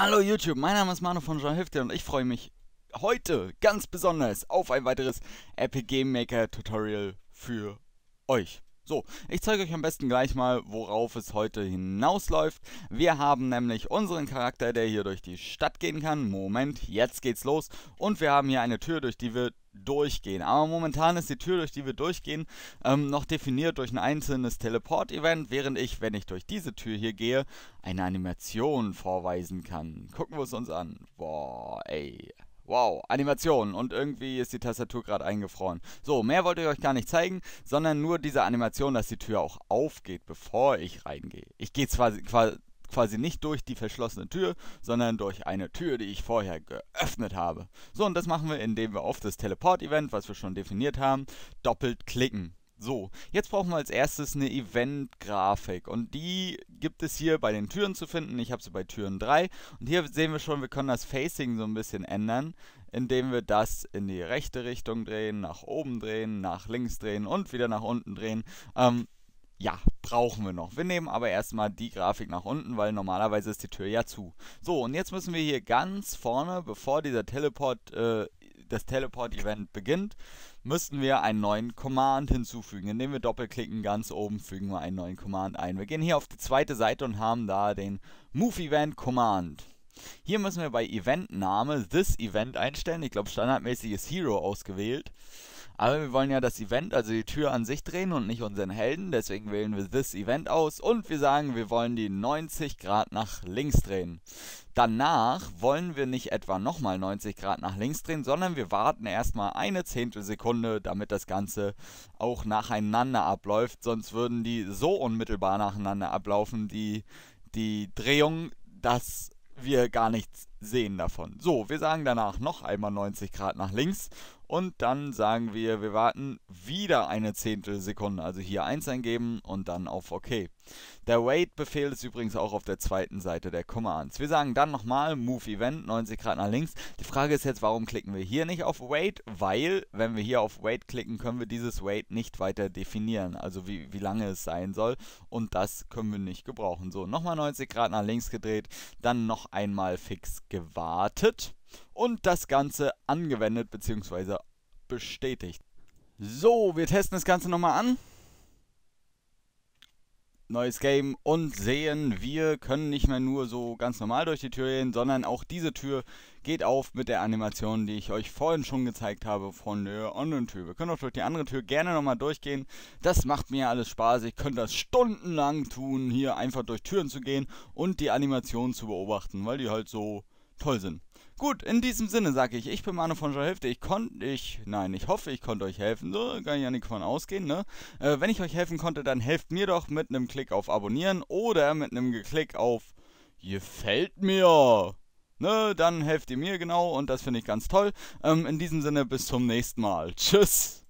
Hallo YouTube, mein Name ist Manu von Jean Hüfte und ich freue mich heute ganz besonders auf ein weiteres Epic Game Maker Tutorial für euch. So, ich zeige euch am besten gleich mal, worauf es heute hinausläuft. Wir haben nämlich unseren Charakter, der hier durch die Stadt gehen kann. Moment, jetzt geht's los. Und wir haben hier eine Tür, durch die wir durchgehen. Aber momentan ist die Tür, durch die wir durchgehen, ähm, noch definiert durch ein einzelnes Teleport-Event, während ich, wenn ich durch diese Tür hier gehe, eine Animation vorweisen kann. Gucken wir es uns an. Boah, ey. Wow, Animation und irgendwie ist die Tastatur gerade eingefroren. So, mehr wollte ich euch gar nicht zeigen, sondern nur diese Animation, dass die Tür auch aufgeht, bevor ich reingehe. Ich gehe zwar quasi nicht durch die verschlossene Tür, sondern durch eine Tür, die ich vorher geöffnet habe. So, und das machen wir, indem wir auf das Teleport-Event, was wir schon definiert haben, doppelt klicken. So, jetzt brauchen wir als erstes eine Event-Grafik und die gibt es hier bei den Türen zu finden. Ich habe sie bei Türen 3 und hier sehen wir schon, wir können das Facing so ein bisschen ändern, indem wir das in die rechte Richtung drehen, nach oben drehen, nach links drehen und wieder nach unten drehen. Ähm, ja, brauchen wir noch. Wir nehmen aber erstmal die Grafik nach unten, weil normalerweise ist die Tür ja zu. So, und jetzt müssen wir hier ganz vorne, bevor dieser Teleport äh, das Teleport-Event beginnt, müssten wir einen neuen Command hinzufügen. Indem wir doppelklicken, ganz oben fügen wir einen neuen Command ein. Wir gehen hier auf die zweite Seite und haben da den Move Event Command. Hier müssen wir bei Event-Name this Event einstellen. Ich glaube, standardmäßig ist Hero ausgewählt. Aber wir wollen ja das Event, also die Tür an sich drehen und nicht unseren Helden. Deswegen wählen wir This Event aus und wir sagen, wir wollen die 90 Grad nach links drehen. Danach wollen wir nicht etwa nochmal 90 Grad nach links drehen, sondern wir warten erstmal eine Zehntelsekunde, damit das Ganze auch nacheinander abläuft. Sonst würden die so unmittelbar nacheinander ablaufen, die, die Drehung, dass wir gar nichts sehen davon. So, wir sagen danach noch einmal 90 Grad nach links und dann sagen wir, wir warten wieder eine Zehntelsekunde, also hier 1 eingeben und dann auf OK. Der Wait-Befehl ist übrigens auch auf der zweiten Seite der Commands. Wir sagen dann nochmal Move Event 90 Grad nach links. Die Frage ist jetzt, warum klicken wir hier nicht auf Wait? Weil, wenn wir hier auf Wait klicken, können wir dieses Wait nicht weiter definieren, also wie, wie lange es sein soll und das können wir nicht gebrauchen. So, nochmal 90 Grad nach links gedreht, dann noch einmal fix gewartet und das Ganze angewendet bzw. bestätigt. So, wir testen das Ganze nochmal an. Neues Game und sehen, wir können nicht mehr nur so ganz normal durch die Tür gehen, sondern auch diese Tür geht auf mit der Animation, die ich euch vorhin schon gezeigt habe von der anderen Tür. Wir können auch durch die andere Tür gerne nochmal durchgehen. Das macht mir alles Spaß. Ich könnte das stundenlang tun, hier einfach durch Türen zu gehen und die Animation zu beobachten, weil die halt so toll sind. Gut, in diesem Sinne sage ich, ich bin Manu von Joelhilfte. Ich konnte, ich, nein, ich hoffe, ich konnte euch helfen. So, kann ich ja nicht von ausgehen, ne? Äh, wenn ich euch helfen konnte, dann helft mir doch mit einem Klick auf Abonnieren oder mit einem Klick auf Gefällt mir. Ne, dann helft ihr mir genau und das finde ich ganz toll. Ähm, in diesem Sinne, bis zum nächsten Mal. Tschüss.